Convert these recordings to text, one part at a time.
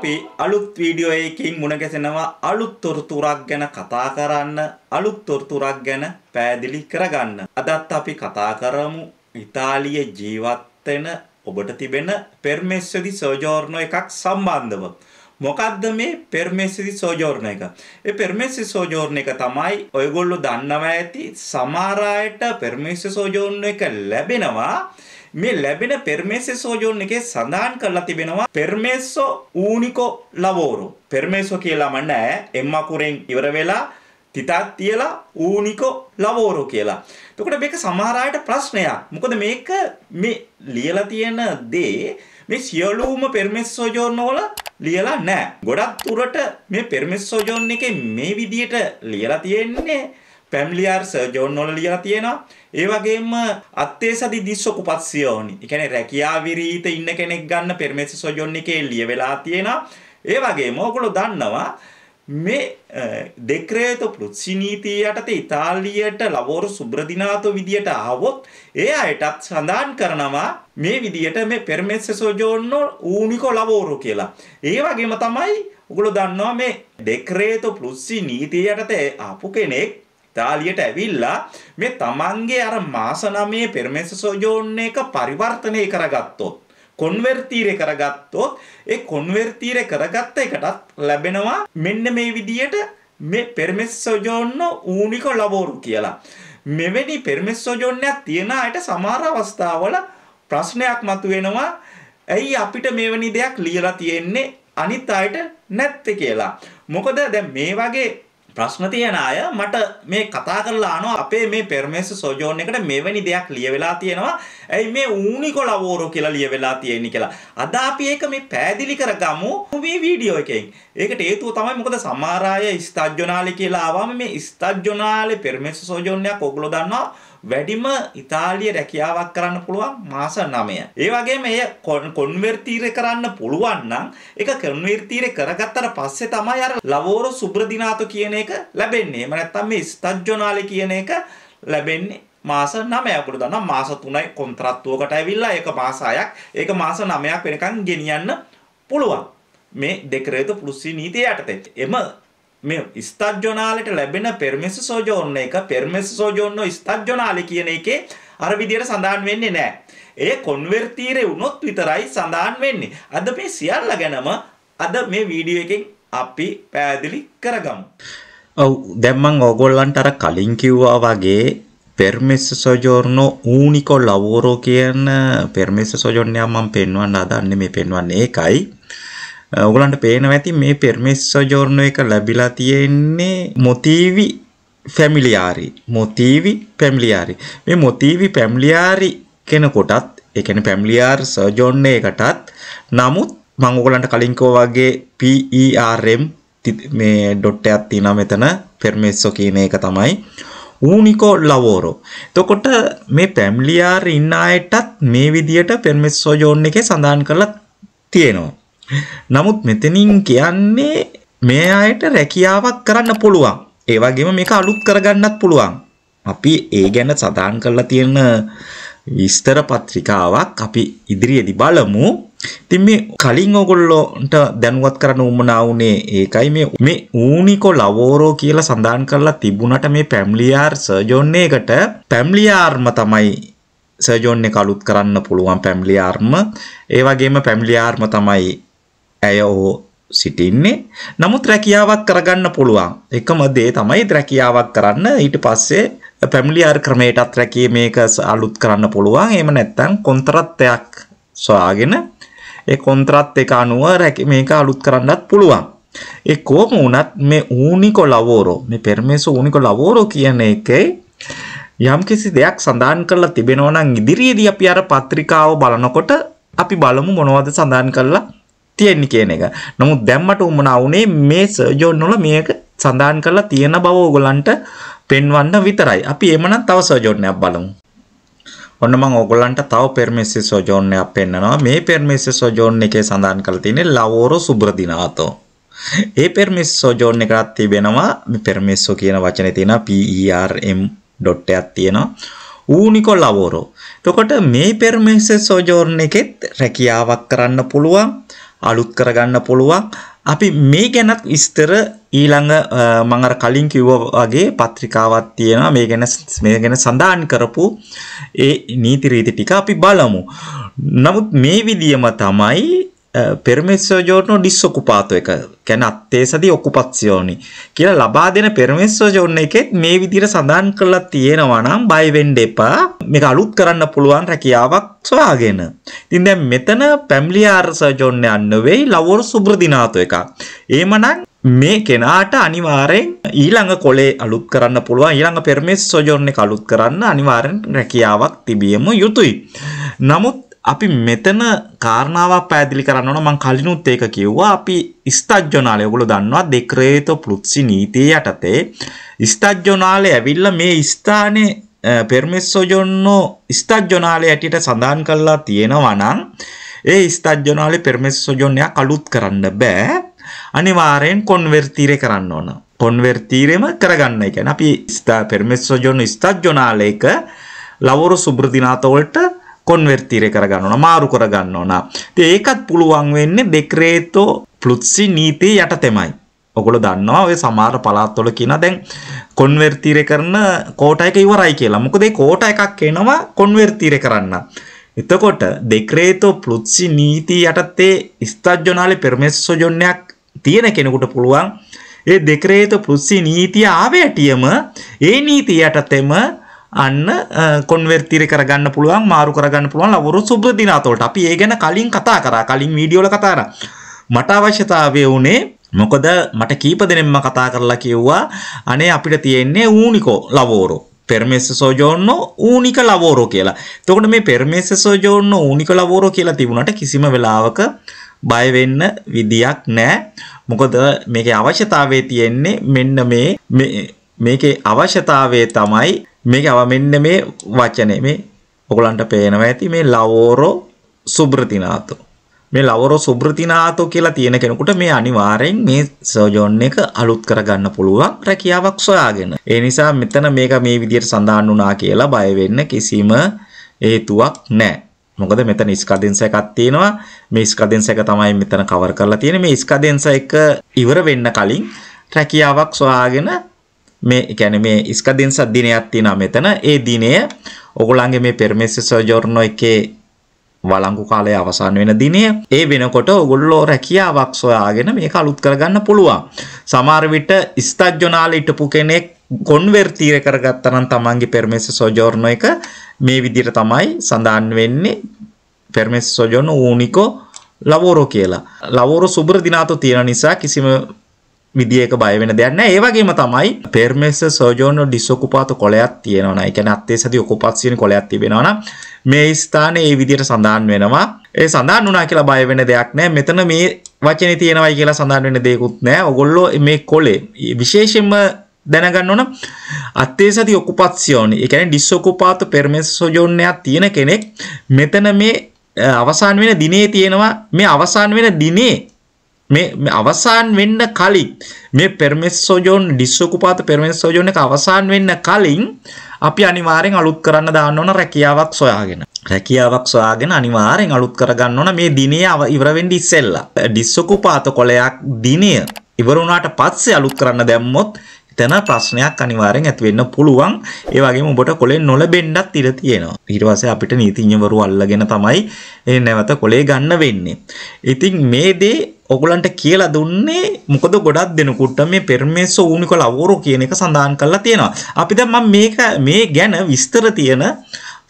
අපි අලුත් වීඩියෝ එකකින් මුණ ගැසෙනවා අලුත් තොරතුරක් ගැන කතා කරන්න අලුත් තොරතුරක් ගැන පෑදිලි කරගන්න. අදත් අපි කතා කරමු ඉතාලියේ ජීවත් වෙන ඔබට තිබෙන පෙර්මෙස්සදි සෝජෝර්නෝ එකක් සම්බන්ධව. මොකක්ද මේ පෙර්මෙස්සදි සෝජෝර්න එක? ඒ පෙර්මෙස්සදි සෝජෝර්න එක තමයි ඔයගොල්ලෝ දන්නවා ඇති සමහර අයට පෙර්මෙස්සදි සෝජෝර්න එක ලැබෙනවා. මේ ලැබෙන පෙර්මේසෝජෝන් එකේ සඳහන් කරලා තිබෙනවා පෙර්මේසෝ ඌනිකෝ ලවෝරු. පෙර්මේසෝ කියලා මන්නේ එම් අකුරෙන් ඉවර වෙලා තිතක් තියලා ඌනිකෝ ලවෝරු කියලා. එතකොට මේක සමහර අයට ප්‍රශ්නයක්. මොකද මේක මේ ලියලා තියෙන දේ මේ සියලුම පෙර්මේසෝජෝන් වල ලියලා නැහැ. ගොඩක් උරට මේ පෙර්මේසෝජෝන් එකේ මේ විදියට ලියලා තියෙන්නේ පැමිලියර් සර්ජෝන් uh, වල ලියලා තියෙනවා. ඒ වගේම අත්තේසදි දිස්සකුපත්සියෝනි. ඒ කියන්නේ රැකියා විරීත ඉන්න කෙනෙක් ගන්න පෙරමෙස සර්ජෝන් එකේ ලියවිලා තියෙනවා. ඒ වගේම ඔයගොල්ලෝ දන්නවා මේ uh, දෙක්‍රේත පෘථි නීතිය යටතේ ඉතාලියට ලවෝරු සුබ්‍රදිනාතෝ විදියට ආවොත් ඒ අයටත් සඳහන් කරනවා මේ විදියට මේ පෙරමෙස්සසෝජෝන්නෝ ඌනිකෝ ලවෝරු කියලා. ඒ වගේම තමයි ඔගොල්ලෝ දන්නවා මේ දෙක්‍රේත පෘථි නීතිය යටතේ ආපු කෙනෙක් ඉතාලියට ඇවිල්ලා මේ තමන්ගේ අර මාස 9 පෙරමෙසසෝජෝන් එක පරිවර්තනය කරගත්තොත් කොන්වර්තීරේ කරගත්තොත් ඒ කොන්වර්තීරේ කරගත්ත එකටත් ලැබෙනවා මෙන්න මේ විදියට මේ පෙරමෙසෝජෝන්න ඌනිකෝ ලබෝරු කියලා. මෙවැනි පෙරමෙසෝජෝන්නයක් තියෙන අයට සමහර අවස්ථාවල ප්‍රශ්නයක් මතුවෙනවා. ඇයි අපිට මෙවැනි දෙයක් ලියලා තියෙන්නේ අනිත් අයට නැත්තේ කියලා. මොකද දැන් මේ වගේ ප්‍රශ්න තියෙන අය මට මේ කතා කරලා අහනවා අපේ මේ පෙර්මෙස් සොජෝන් එකට මෙවැනි දෙයක් ලියවිලා තියෙනවා. ඇයි මේ ඌනිකොලවෝරෝ කියලා ලියවිලා තියෙන්නේ කියලා. අද අපි ඒක මේ පෑදිලි කරගමු මේ වීඩියෝ එකෙන්. ඒකට හේතුව තමයි මොකද සමහර අය ස්තජ්ජොනාලි කියලා ආවම මේ ස්තජ්ජොනාලි පෙර්මෙස් සොජෝන් එකක් ඔයගොල්ලෝ දන්නවා වැඩිම ඉතාලිය රැකියාවක් කරන්න පුළුවන් මාස 9. ඒ වගේම එය කොන්වර්තීර කරන්න පුළුවන් නම් ඒක කොන්වර්තීර කරගත්තට පස්සේ තමයි අර ලවෝරෝ සුබ්‍රදිනාතෝ කියන එක ලැබෙන්නේ. එහෙම නැත්නම් මේ ස්ටජ්ජෝනාලේ කියන එක ලැබෙන්නේ මාස 9 අපිට දන්නවා මාස 3යි කොන්ත්‍රාත්තුවකට ඇවිල්ලා ඒක මාස 6ක් ඒක මාස 9ක් වෙනකන් ගෙනියන්න පුළුවන් මේ දෙක්‍රේත පුරුසි නීතිය යටතේ එම මේ ස්තජ්ජොනාලට ලැබෙන පෙර්මෙස සෝජෝන්න එක පෙර්මෙස සෝජෝන්නෝ ස්තජ්ජොනාලි කියන එකේ අර විදියට සඳහන් වෙන්නේ නැහැ. ඒ කොන්වර්තීරේ වුණොත් විතරයි සඳහන් වෙන්නේ. අද මේ සියල්ල ගැනම අද මේ වීඩියෝ එකෙන් අපි පැහැදිලි කරගමු. ඔව් දැන් මම ඕගොල්ලන්ට අර කලින් කිව්වා වගේ පෙර්මෙස්ස සොජෝර්නෝ ඌනිකෝ ලවෝරෝ කියන පෙර්මෙස්ස සොජෝර්නයක් මම පෙන්වන්න හදන්නේ මේ පෙන්වන්නේ ඒකයි. ඔගලන්ට පේනවා ඇති මේ පෙර්මෙස්සජෝර්නෝ එක ලැබිලා තියෙන්නේ මොතිවි ෆැමිලියාරි මොතිවි පැමිලියාරි මේ මොතිවි පැමිලියාරි කෙනකොටත් ඒ කියන්නේ පැමිලියාර් සර්ජොන් එකටත් නමුත් මම ඔයගලන්ට කලින් කිව්වා වගේ PERM මේ ඩොට් එකක් තියෙනවා මෙතන පෙර්මෙස්සෝ කියන එක තමයි ඌනිකෝ ලවෝරෝ. එතකොට මේ පැමිලියාර් ඉන්න අයටත් මේ විදියට පෙර්මෙස්සෝ ජෝන් එකේ සඳහන් කරලා තියෙනවා. නමුත් මෙතනින් කියන්නේ මේ අයට රැකියාවක් කරන්න පුළුවන්. ඒ වගේම මේක අලුත් කරගන්නත් පුළුවන්. අපි ඒ ගැන සඳහන් කරලා තියෙන විස්තර පත්‍රිකාවක් අපි ඉදිරියේදී බලමු. ඉතින් මේ කලින් ඔයගොල්ලොන්ට දැනුවත් කරන්න උවමනා වුණේ ඒකයි මේ මේ ඌනිකෝ ලවෝරෝ කියලා සඳහන් කරලා තිබුණට මේ පැම්ලියාර් සර්ජොන් එකට පැම්ලියාර්ම තමයි සර්ජොන් එක අලුත් කරන්න පුළුවන් පැම්ලියාර්ම. ඒ වගේම පැම්ලියාර්ම තමයි ඇය ඔහු සිටින්නේ නමුත් රැකියාවක් කරගන්න පුළුවන් එකම දේ තමයි රැකියාවක් කරන්න ඊට පස්සේ පැමිලියාර් ක්‍රමයටත් රැකී මේක අලුත් කරන්න පුළුවන් එහෙම නැත්නම් කොන්ත්‍රාත්යක් සොයාගෙන ඒ කොන්ත්‍රාත් එක අනුව මේක අලුත් කරන්නත් පුළුවන් ඒ කොහොම වුණත් මේ ඌනිකො ලවෝරෝ මේ පෙරමේසු ඌනිකො ලවෝරෝ කියන එකේ යම්කිසි දෙයක් සඳහන් කරලා තිබෙනවා නම් ඉදිරියේදී අපි අර පත්‍රිකාව බලනකොට අපි බලමු මොනවද සඳහන් කරලා තියෙන්නේ කියන එක. නමුත් දැම්මට උමනා වුණේ මේ සර්ජෝන් වල මේක සඳහන් කරලා තියෙන බව ඕගොල්ලන්ට පෙන්වන්න විතරයි. අපි එමනම් තව සර්ජෝන් එකක් බලමු. ඔන්න මම ඔයගොල්ලන්ට තව පර්මෙසිස් සොජෝන් එකක් පෙන්නනවා. මේ පර්මෙසිස් සොජෝන් එකේ සඳහන් කරලා තියෙන්නේ ලවෝරෝ සුබ්‍රදිනාතෝ. ඒ පර්මෙසිස් සොජෝන් එකකට තිබෙනවා පර්මෙස්සෝ කියන වචනේ තියෙනවා P E R M dot එකක් තියෙනවා. ඌනිකෝ ලවෝරෝ. එතකොට මේ පර්මෙසිස් සොජෝන් එකෙත් රැකියාවක් කරන්න පුළුවන්. අලුත් කරගන්න පුළුවන්. අපි මේ ගැනත් විස්තර ඊළඟ මම අර කලින් කිව්වා වගේ පත්‍රිකාවක් තියෙනවා මේ ගැන මේ ගැන සඳහන් කරපු ඒ නීති රීති ටික අපි බලමු. නමුත් මේ විදියම තමයි පෙරමෙස්සෝජෝර්නෝ ඩිස්ඔකුපාතෝ එක කියන්නේ අත්තේ සති ඔකුපස්සියෝනි කියලා ලබා දෙන පෙරමෙස්සෝජෝර්න එකෙත් මේ විදිහට සඳහන් කරලා තියෙනවා නම් බය වෙන්න එපා මේක අලුත් කරන්න පුළුවන් රැකියාවක් සොයාගෙන. ඉතින් දැන් මෙතන පැම්ලියාර් සර්ජෝන් යන්න වෙයි ලවෝර් සුබ්‍රදිනාතෝ එක. එහෙමනම් මේ කෙනාට අනිවාර්යෙන් ඊළඟ කොලේ අලුත් කරන්න පුළුවන් ඊළඟ පෙරමෙස්සෝජෝර්න එක අලුත් කරන්න අනිවාර්යෙන් රැකියාවක් තිබියම යුතුයි. නමුත් අපි මෙතන කාරණාවක් පැහැදිලි කරන්න ඕන මම කලිනුත් ඒක කිව්වා අපි ස්ථජ්ජනාලය ඔයගොල්ලෝ දන්නවා දෙක්‍රේත පෘත්සි නීතිය යටතේ ස්ථජ්ජනාලය ඇවිල්ලා මේ ස්ථානයේ පෙර්මෙස්සොජොන්නෝ ස්ථජ්ජනාලය ඇටියට සඳහන් කරලා තියෙනවා නම් ඒ ස්ථජ්ජනාලේ පෙර්මෙස්සොජොන්නයක් අලුත් කරන්න බෑ අනිවාර්යෙන් කොන්වර්තීරේ කරන්න ඕන කොන්වර්තීරේම කරගන්න ඒ කියන්නේ අපි ස්ථා පෙර්මෙස්සොජොන්නෝ ස්ථජ්ජනාලයක ලවරු සුබ්‍රදිනාත වලට කොන්වර්තිරය කරගන්න ඕන මාරු කරගන්න ඕන. ඉතින් ඒකත් පුළුවන් වෙන්නේ ඩෙක්‍රේතෝ ප්ලුත්සි නීතිය යටතෙමයි. ඔගොල්ලෝ දන්නවා ඔය සමහර පළාත්වල කියන දැන් කොන්වර්තිරය කරන කෝටා එක ඉවරයි කියලා. මොකද ඒ කෝටා එකක් එනවා කොන්වර්තිරය කරන්න. එතකොට ඩෙක්‍රේතෝ ප්ලුත්සි නීතිය යටතේ ස්ථජ්ජනාලේ පර්මෙස්සොජොන්නයක් තියෙන කෙනෙකුට පුළුවන් ඒ ඩෙක්‍රේතෝ ප්ලුත්සි නීතිය ආවැටියම ඒ නීතිය යටතේම අන්න කොන්වර්තිර කරගන්න පුළුවන් මාරු කරගන්න පුළුවන් ලවරු සුබ්‍රදිනාතෝට අපි ඒ ගැන කලින් කතා කරා කලින් වීඩියෝල කතා කරා මට අවශ්‍යතාවය වුණේ මොකද මට කීප දෙනෙම්ම කතා කරලා කිව්වා අනේ අපිට තියෙන්නේ ඌනිකෝ ලවෝරෝ පෙර්මෙස්ස සෝජෝන්නෝ ඌනික ලවෝරෝ කියලා. එතකොට මේ පෙර්මෙස්ස සෝජෝන්නෝ ඌනික ලවෝරෝ කියලා තිබුණට කිසිම වෙලාවක බය වෙන්න විදියක් නැහැ. මොකද මේකේ අවශ්‍යතාවය තියෙන්නේ මෙන්න මේ මේකේ අවශ්‍යතාවය තමයි මේක අව මෙන්න මේ වචනේ මේ ඔගලන්ට පේනවා ඇති මේ ලවෝරෝ සුබ්‍රතිනාතෝ මේ ලවරෝ සුබ්‍රතිනාතෝ කියලා තියෙන කෙනෙකුට මේ අනිවාර්යෙන් මේ සර්ජොන් එක අලුත් කරගන්න පුළුවන් රැකියාවක් සොයාගෙන. ඒ නිසා මෙතන මේක මේ විදිහට සඳහන් වුණා කියලා බය වෙන්න කිසිම හේතුවක් නැහැ. මොකද මෙතන ස්කදෙන්ස එකක් තියෙනවා. මේ ස්කදෙන්ස එක තමයි මෙතන කවර් කරලා තියෙන්නේ. මේ ස්කදෙන්ස එක ඉවර වෙන්න කලින් රැකියාවක් සොයාගෙන මේ කියන්නේ මේ ඉස්කදින්ස දිනයක් තියෙනවා මෙතන. ඒ දිනය ඔගොල්ලන්ගේ මේ පෙරමෙසි සොජෝර්නෝ එකේ වලංගු කාලය අවසන් වෙන දිනය ඒ වෙනකොට ඔගොල්ලෝ රැකියාවක් සොයාගෙන මේක අලුත් කරගන්න පුළුවන්. සමහර විට ස්ථජ්ජනාල හිටපු කෙනෙක් කොන්වර්තීර කරගත්තා නම් තමන්ගේ පර්මෙස් සොජෝර්න එක මේ විදිහට තමයි සඳහන් වෙන්නේ පර්මෙස් සොජෝන ඌනිකෝ ලවෝරෝ කියලා. ලවෝරෝ සුබ්‍ර දිනාතෝ තියෙන නිසා කිසිම විදිහක බය වෙන දෙයක් නැහැ. ඒ වගේම තමයි පර්මෙස්ස සර්ජෝනෝ ඩිසොකුපාත කොළයක් තියෙනවා නේද? ඒ කියන්නේ අත්තේ සති ඔකුපාසියන කොළයක් තිබෙනවා නම් මේ ස්ථානේ මේ විදිහට සඳහන් වෙනවා. ඒ සඳහන් වුණා කියලා බය වෙන දෙයක් නැහැ. මෙතන මේ වචනේ තියෙනවයි කියලා සඳහන් වෙන දෙයක්වත් නැහැ. ඔගොල්ලෝ මේ කොළේ විශේෂයෙන්ම දැනගන්න ඕන අත්තේ සති ඔකුපාසියෝනි. ඒ කියන්නේ ඩිසොකුපාත පර්මෙස්ස සර්ජෝනයක් තියෙන කෙනෙක් මෙතන මේ අවසාන වෙන දිනේ තියෙනවා මේ අවසාන වෙන දිනේ මේ අවසාන් වෙන්න කලින් මේ පෙර්මෙස්සෝජෝන් ඩිස්ඔකුපාත පෙර්මෙස්සෝජෝන් එක අවසාන් වෙන්න කලින් අපි අනිවාර්යෙන් අලුත් කරන්න දාන්න ඕන රැකියාවක් සොයාගෙන. රැකියාවක් සොයාගෙන අනිවාර්යෙන් අලුත් කරගන්න ඕන මේ දිනේ ඉවර වෙන්න ඉස්සෙල්ලා. ඩිස්ඔකුපාත කොලයක් දිනය ඉවර වුණාට පස්සේ අලුත් කරන්න දැම්මොත් එතන ප්‍රශ්නයක් අනිවාර්යෙන් ඇති වෙන්න පුළුවන්. ඒ වගේම ඔබට කොලෙන් නොලබෙන්නත් ඉඩ තියෙනවා. ඊට පස්සේ අපිට නීතිඥවරු අල්ලගෙන තමයි නැවත කොලේ ගන්න වෙන්නේ. ඉතින් මේ දේ ඔගලන්ට කියලා දුන්නේ මොකද ගොඩක් දෙනකුට මේ පෙර්මේසෝ ඌනිකොල අවෝරෝ කියන එක සඳහන් කරලා තියෙනවා. අපි දැන් මම මේක මේ ගැන විස්තර තියෙන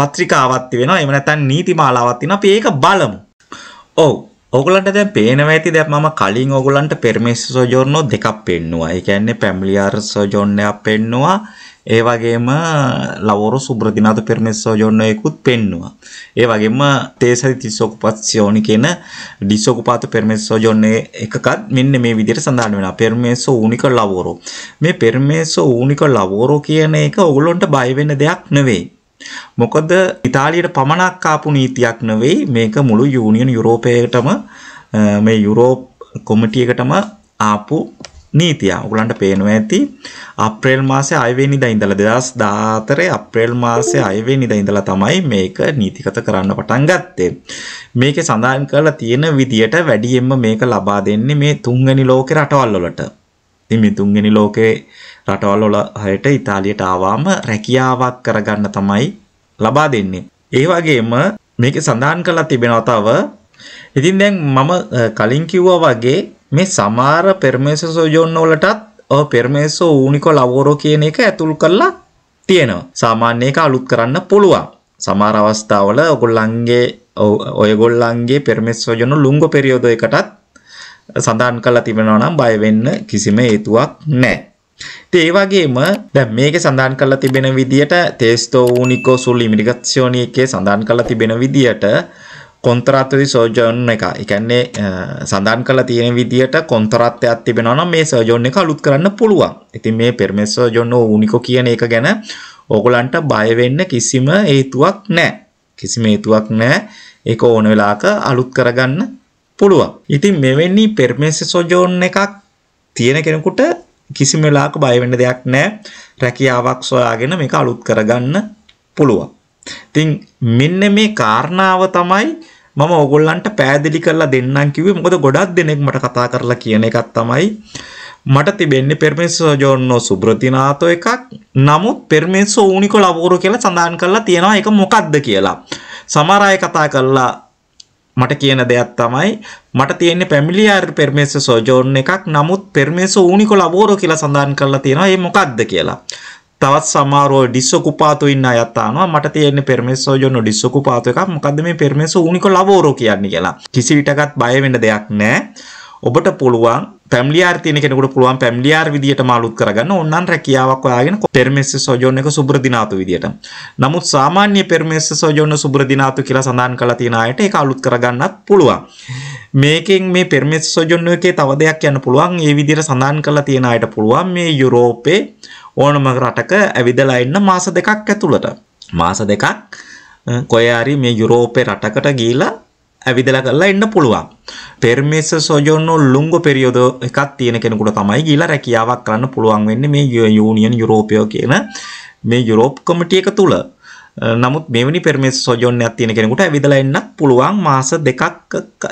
පත්‍රිකාවක් තියෙනවා. එහෙම නැත්නම් නීති මාලාවක් තියෙනවා. අපි ඒක බලමු. ඔව්. ඔගලන්ට දැන් පේනවා ඇති දැන් මම කලින් ඔගලන්ට පෙර්මේසෝ සොජෝර්නෝ දෙකක් පෙන්නුවා. ඒ කියන්නේ පැමිලියර් සොජෝර්නයක් පෙන්නුවා. ඒ වගේම ලවරු සුබ්‍රතිනාත පෙරමෙස්සෝ ජොන්නයකුත් පෙන්නවා. ඒ වගේම තේසරි තිස්සෝකුපත්සිෝනි කියන ඩිස්සෝකුපාත පෙරමෙස්සෝ ජොන්නේ එකකත් මෙන්න මේ විදිහට සඳහන් වෙනවා. පෙරමෙස්සෝ ඌනික ලවරු. මේ පෙරමෙස්සෝ ඌනික ලවරු කියන එක ඔයගොල්ලන්ට බය වෙන්න දෙයක් නෙවෙයි. මොකද ඉතාලියට පමණක් ආපු නීතියක් නෙවෙයි මේක මුළු යූනියන් යුරෝපයටම මේ යුරෝප් කොමිටියකටම ආපු නීතිය. ඔයගලන්ට පේනවා ඇති අප්‍රේල් මාසේ 6 වෙනිදා ඉඳලා 2014 අප්‍රේල් මාසේ 6 වෙනිදා ඉඳලා තමයි මේක නීතිගත කරන්න පටන් ගත්තේ. මේකේ සඳහන් කරලා තියෙන විදියට වැඩියෙන්ම මේක ලබා දෙන්නේ මේ තුන්වෙනි ලෝකේ රටවල් වලට. ඉතින් මේ තුන්වෙනි ලෝකේ රටවල් වල හැට ඉතාලියට ආවම රැකියාවක් කරගන්න තමයි ලබා දෙන්නේ. ඒ වගේම මේකේ සඳහන් කරලා තිබෙනවා තව ඉතින් දැන් මම කලින් කිව්වා වගේ මේ සමහර පෙර්මේසෝ සොජෝන් වලටත් ඔය පෙර්මේසෝ ඌනිකෝ ලවෝරෝ කියන එක ඇතුල් කරලා තියෙනවා. සාමාන්‍ය එක අලුත් කරන්න පුළුවන්. සමහර අවස්ථාවල ඔයගොල්ලන්ගේ ඔයගොල්ලන්ගේ පෙර්මේසෝ ජොන ලුංගෝ පෙරියෝඩෝ එකටත් සඳහන් කරලා තිබෙනවා නම් බය වෙන්න කිසිම හේතුවක් නැහැ. ඉතින් ඒ වගේම දැන් මේකේ සඳහන් කරලා තිබෙන විදියට තේස්තෝ ඌනිකෝ සුල් ඉමිග්‍රාසියෝනි එකේ සඳහන් කරලා තිබෙන විදියට කොන්තරාත්වදී සර්ජන් එක. ඒ කියන්නේ සඳහන් කරලා තියෙන විදිහට කොන්තරාත්වයක් තිබෙනවා නම් මේ සර්ජන් එක අලුත් කරන්න පුළුවන්. ඉතින් මේ පෙර්මෙස් සර්ජන් ඕනිකෝ කියන එක ගැන ඕගලන්ට බය වෙන්න කිසිම හේතුවක් නැහැ. කිසිම හේතුවක් නැහැ. ඒක ඕන වෙලාවක අලුත් කරගන්න පුළුවන්. ඉතින් මෙවැනි පෙර්මෙස් සර්ජන් එකක් තියෙන කෙනෙකුට කිසිම වෙලාවක බය වෙන්න දෙයක් නැහැ. රැකියාවක් සොයාගෙන මේක අලුත් කරගන්න පුළුවන්. ඉතින් මෙන්න මේ කාරණාව තමයි මම ඕගොල්ලන්ට පෑදලි කරලා දෙන්නම් කිව්වේ මොකද ගොඩක් දෙනෙක් මට කතා කරලා කියන එකක් තමයි මට තිබෙන්නේ පෙර්මෙන්සෝ ජෝන්නෝ සුබ්‍රතිනාතෝ එකක් නමුත් පෙර්මෙන්සෝ ඌනිකො ලබෝරු කියලා සඳහන් කරලා තියෙනවා ඒක මොකද්ද කියලා සමහර අය කතා කරලා මට කියන දෙයක් තමයි මට තියෙන්නේ පැමිලියාර් පෙර්මෙන්සෝ සෝජෝන් එකක් නමුත් පෙර්මෙන්සෝ ඌනිකො ලබෝරු කියලා සඳහන් කරලා තියෙනවා ඒ මොකද්ද කියලා තවත් සමහරව ඩිස්සොකුපාතු ඉන්න අයත් ආනවා මට තියෙන්නේ පෙර්මෙසෝ ජොනෝ ඩිස්සොකුපාතු එකක් මොකද්ද මේ පෙර්මෙසෝ උනිකෝ ලවෝරෝ කියන්නේ කියලා කිසි විටකත් බය වෙන්න දෙයක් නැහැ ඔබට පුළුවන් පැම්ලියාර් තියෙන කෙනෙකුට පුළුවන් පැම්ලියාර් විදියටම අලුත් කරගන්න ඕනනම් රැකියාවක් හොයාගෙන පෙර්මෙස්ස සොජෝන් එක සුබ්‍රදිනාතු විදියට. නමුත් සාමාන්‍ය පෙර්මෙස්ස සොජෝන් සුබ්‍රදිනාතු කියලා සඳහන් කරලා තියෙන අයට ඒක අලුත් කරගන්නත් පුළුවන්. මේකෙන් මේ පෙර්මෙස්ස සොජෝන් එකේ තව දෙයක් යන්න පුළුවන්. ඒ විදියට සඳහන් කරලා තියෙන අයට පුළුවන් මේ යුරෝපේ ඕනම රටක ඇවිදලා ඉන්න මාස දෙකක් ඇතුළට මාස දෙකක් කොහේ හරි මේ යුරෝපේ රටකට ගිහිලා ඇවිදලා කරලා එන්න පුළුවන්. පර්මිස සොජොනෝ ලුංගු පෙරියෝඩෝ එකක් තියෙන කෙනෙකුට තමයි ගිහිලා රැකියාවක් කරන්න පුළුවන් වෙන්නේ මේ යූනියන් යුරෝපය කියන මේ යුරෝප් කමිටිය එක තුල. නමුත් මෙවැනි පර්මිස සොජොන්නයක් තියෙන කෙනෙකුට ඇවිදලා එන්නත් පුළුවන් මාස දෙකක්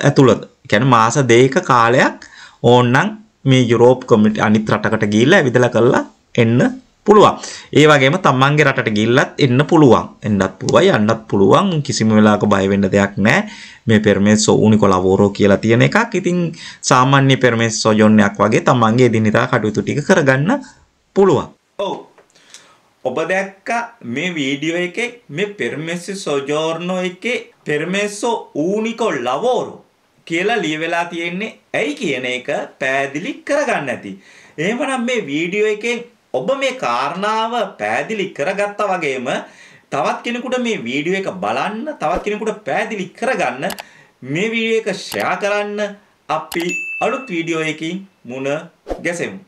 ඇතුළත. කියන්නේ මාස දෙක කාලයක් ඕන්නම් මේ යුරෝප් කමිටිය අනිත් රටකට ගිහිලා ඇවිදලා කරලා එන්න පුළුවන්. ඒ වගේම තමන්ගේ රටට ගිහිල්ලත් එන්න පුළුවන්. එන්නත් පුළුවන්, යන්නත් පුළුවන්. කිසිම වෙලාවක බය වෙන්න දෙයක් නැහැ. මේ පෙරමෙස්සෝ උනිකොලවෝරෝ කියලා තියෙන එකක්. ඉතින් සාමාන්‍ය පෙරමෙස්සෝ යොන්නයක් වගේ තමන්ගේ එදිනෙදා කටයුතු ටික කරගන්න පුළුවන්. ඔව්. ඔබ දැක්ක මේ වීඩියෝ එකේ මේ පෙරමෙස්සි සොජෝර්නෝ එකේ පෙරමෙස්සෝ උනිකොලවෝරෝ කියලා ලියවෙලා තියෙන්නේ ඇයි කියන එක පැහැදිලි කරගන්න ඇති. එහෙමනම් මේ වීඩියෝ එකෙන් ඔබ මේ කාරණාව පැහැදිලි කරගත්තා වගේම තවත් කෙනෙකුට මේ වීඩියෝ එක බලන්න, තවත් කෙනෙකුට පැහැදිලි කරගන්න මේ වීඩියෝ එක ෂෙයා කරන්න අපි අලුත් වීඩියෝ එකකින් මුණ ගැසෙමු.